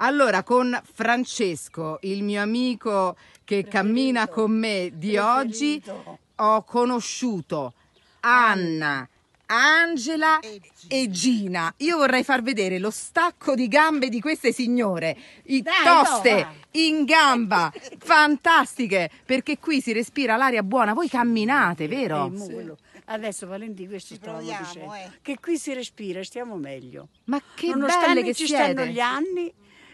Allora, con Francesco, il mio amico che preferito, cammina con me di preferito. oggi, ho conosciuto Anna. Angela e Gina. Io vorrei far vedere lo stacco di gambe di queste signore. I Dai, toste tova. in gamba, fantastiche, perché qui si respira l'aria buona. Voi camminate, vero? Sì. Adesso Valentino questo ci stavo proviamo, eh. che qui si respira, stiamo meglio. Ma che Nonostante belle che ci siete. stanno gli anni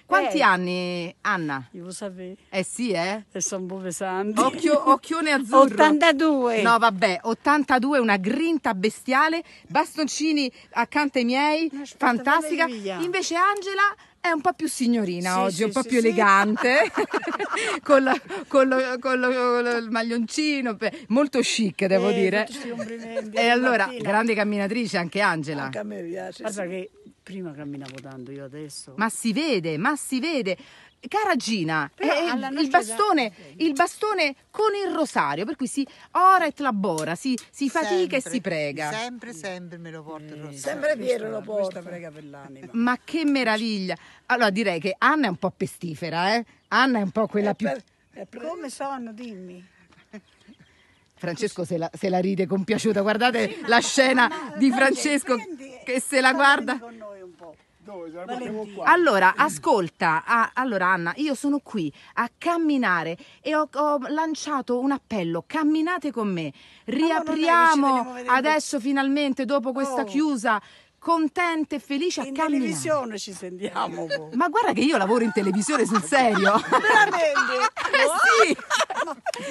quanti eh. anni, Anna? Io lo sapevo. Eh sì, eh? E eh, sono un po' pesante. Occhio, occhione azzurro. 82. No, vabbè, 82, una grinta bestiale, bastoncini accanto ai miei, Aspetta, fantastica. Invece Angela è un po' più signorina sì, oggi, sì, un po' sì, più elegante, con, la, con, lo, con, lo, con, il maglioncino, molto chic devo eh, dire. E allora, mattina. grande camminatrice anche Angela. Anche a me piace. Guarda che Prima camminavo tanto, io adesso. Ma si vede, ma si vede. Cara Gina, eh, il, bastone, il, bastone, con il rosario, per cui si ora e labora, si, si fatica sempre, e si prega. Sempre, sempre me lo porto il eh, rosario. Sempre Piero lo porta. prega per l'anima. Ma che meraviglia. Allora direi che Anna è un po' pestifera, eh? Anna è un po' quella è più... Per, Come sono, dimmi. Francesco se la, se la, ride compiaciuta. Guardate sì, la scena no, di Francesco prendi, che se la guarda qua? Allora, ascolta, ah, allora Anna, io sono qui a camminare e ho, ho lanciato un appello, camminate con me, riapriamo no, no, adesso finalmente dopo questa oh. chiusa contente, e felice a in camminare. In televisione ci sentiamo. Boh. Ma guarda che io lavoro in televisione sul serio. Veramente? eh sì.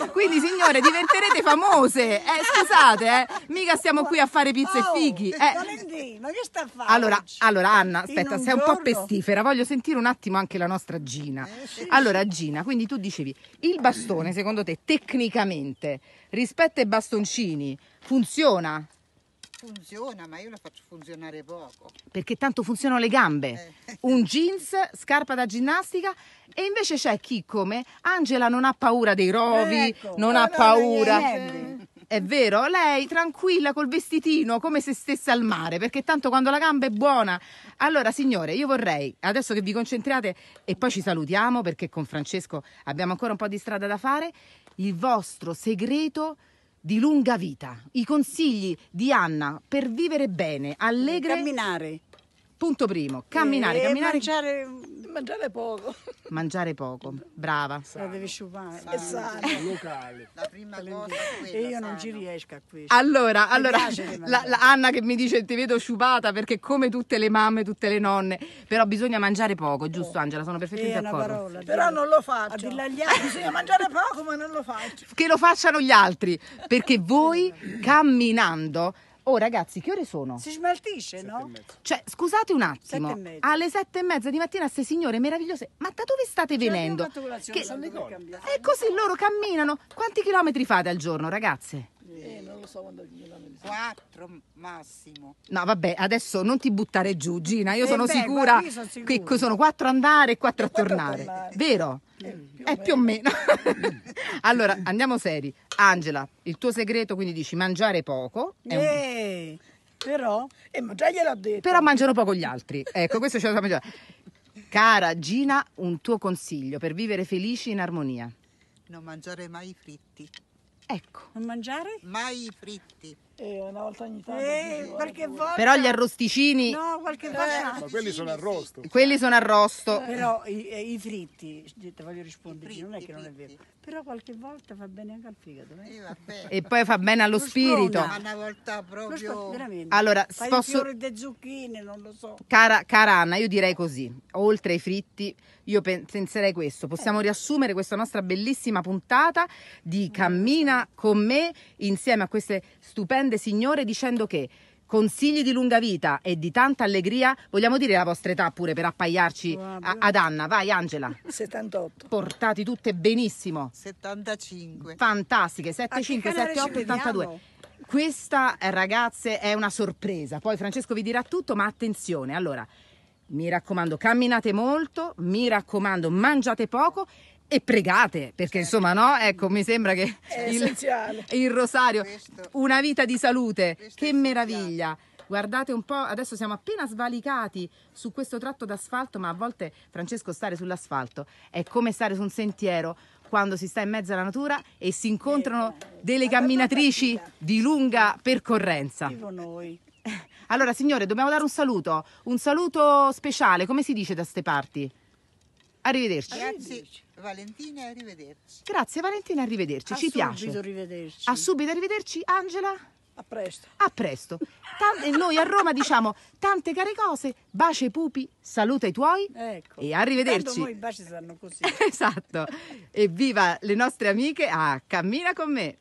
Quindi signore diventerete famose. Eh, scusate, eh. mica stiamo qui a fare pizze oh, e fighi. Eh. Valentino, che sta a fare? Allora, allora, Anna, aspetta, un sei un giorno? po' pestifera, voglio sentire un attimo anche la nostra Gina. Eh, sì, allora Gina, quindi tu dicevi, il bastone secondo te tecnicamente rispetto ai bastoncini funziona? funziona, ma io la faccio funzionare poco. Perché tanto funzionano le gambe. Eh. Un jeans, scarpa da ginnastica e invece c'è chi come Angela non ha paura dei rovi, ecco, non ha paura. È vero, lei tranquilla col vestitino come se stesse al mare, perché tanto quando la gamba è buona. Allora, signore, io vorrei adesso che vi concentrate e poi ci salutiamo perché con Francesco abbiamo ancora un po' di strada da fare, il vostro segreto di lunga vita. I consigli di Anna per vivere bene, allegre. Camminare. Punto primo, camminare, e camminare. Mangiare mangiare poco. Mangiare poco, brava. La devi sciupare. Sano. È sano. Locale. La prima cosa E io sano. non ci riesco a questo. Allora, allora la, la Anna che mi dice ti vedo sciupata perché come tutte le mamme, tutte le nonne, però bisogna mangiare poco, giusto Angela? Sono perfettamente d'accordo. Parola, però non lo faccio. A Altri, bisogna mangiare poco ma non lo faccio. Che lo facciano gli altri, perché voi camminando Oh ragazzi, che ore sono? Si smaltisce, sette no? Cioè, scusate un attimo. Sette e mezza. Alle sette e mezza di mattina, queste signore meravigliose, ma da dove state cioè, venendo? Che... È così loro camminano. Quanti chilometri fate al giorno, ragazze? non so quando Milano mi Quattro massimo. No, vabbè, adesso non ti buttare giù, Gina. Io, eh sono, beh, sicura io sono sicura che sono quattro andare e quattro a tornare. tornare. Vero? Eh, è eh, più o meno. allora, andiamo seri. Angela, il tuo segreto quindi dici mangiare poco. Eh, Però, eh, già gliel'ho detto. Però mangiano poco gli altri. Ecco, questo ce lo so mangiare. Cara Gina, un tuo consiglio per vivere felici in armonia. Non mangiare mai i fritti. Ecco. Non mangiare? Mai fritti. Eh, una volta ogni tanto. Eh, qualche volta... Però gli arrosticini. No, qualche eh. volta. ma quelli sono arrosto. Quelli sono arrosto. Eh, però i, eh, i fritti, ti voglio rispondere, fritti, non è che non è vero. Però qualche volta fa bene anche al figato. Eh? E poi fa bene allo lo spirito. Ma una volta proprio. Spirito, allora, Fai posso. delle zucchine, non lo so. Cara, cara Anna, io direi così: oltre ai fritti, io penserei questo. Possiamo riassumere questa nostra bellissima puntata di Cammina con me insieme a queste stupende Reverende Signore dicendo che consigli di lunga vita e di tanta allegria. Vogliamo dire la vostra età pure per appaiarci ah, a- ad Anna. Vai Angela. 78. Portati tutte benissimo. 75. Fantastiche, 7, 5, 7, 8, 82. Questa ragazze è una sorpresa, poi Francesco vi dirà tutto, ma attenzione, allora mi raccomando camminate molto, mi raccomando mangiate poco e pregate, perché certo. insomma, no? Ecco, mi sembra che il, il, rosario, Questo. una vita di salute, che meraviglia. Guardate un po', adesso siamo appena svalicati su questo tratto d'asfalto, ma a volte Francesco stare sull'asfalto è come stare su un sentiero quando si sta in mezzo alla natura e si incontrano eh, delle camminatrici di lunga percorrenza. noi. Allora, signore, dobbiamo dare un saluto, un saluto speciale, come si dice da ste parti? Arrivederci. Grazie Valentina, arrivederci. Grazie Valentina, arrivederci. A Ci subito piace. A subito arrivederci Angela. A presto. A presto. Tante, noi a Roma diciamo tante care cose, bacia ai pupi, saluta i tuoi ecco. e arrivederci. Tanto noi i baci saranno così. esatto. Evviva le nostre amiche a ah, Cammina con me.